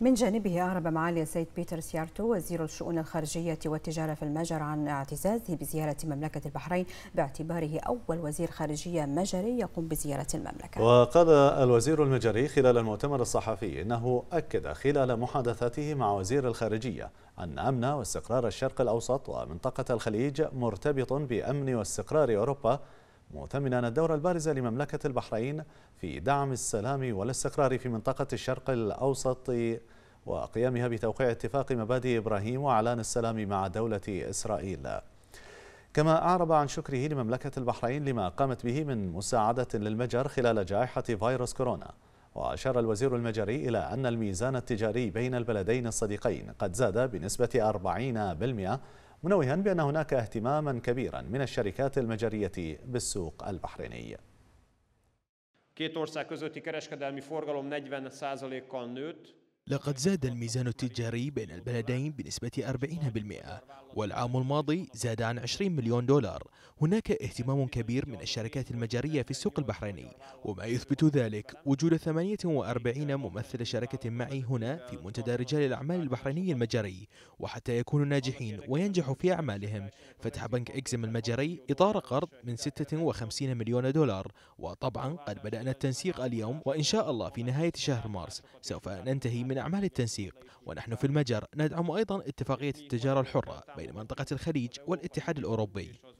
من جانبه أعرب معالي السيد بيتر سيارتو وزير الشؤون الخارجية والتجارة في المجر عن اعتزازه بزيارة مملكة البحرين باعتباره أول وزير خارجية مجري يقوم بزيارة المملكة وقال الوزير المجري خلال المؤتمر الصحفي أنه أكد خلال محادثاته مع وزير الخارجية أن أمن واستقرار الشرق الأوسط ومنطقة الخليج مرتبط بأمن واستقرار أوروبا مؤتمنا الدور البارز لمملكة البحرين في دعم السلام والاستقرار في منطقة الشرق الأوسط وقيامها بتوقيع اتفاق مبادئ إبراهيم وإعلان السلام مع دولة إسرائيل كما أعرب عن شكره لمملكة البحرين لما قامت به من مساعدة للمجر خلال جائحة فيروس كورونا وأشار الوزير المجري إلى أن الميزان التجاري بين البلدين الصديقين قد زاد بنسبة 40% منوها بأن هناك اهتماما كبيرا من الشركات المجرية بالسوق البحريني Két ország közötti kereskedelmi forgalom 40%-kal nőtt, لقد زاد الميزان التجاري بين البلدين بنسبة 40% والعام الماضي زاد عن 20 مليون دولار هناك اهتمام كبير من الشركات المجرية في السوق البحريني وما يثبت ذلك وجود 48 ممثل شركة معي هنا في منتدى رجال الأعمال البحريني المجري وحتى يكونوا ناجحين وينجحوا في أعمالهم فتح بنك إكزم المجري إطار قرض من 56 مليون دولار وطبعا قد بدأنا التنسيق اليوم وإن شاء الله في نهاية شهر مارس سوف ننتهي من من أعمال التنسيق ونحن في المجر ندعم أيضا اتفاقية التجارة الحرة بين منطقة الخليج والاتحاد الأوروبي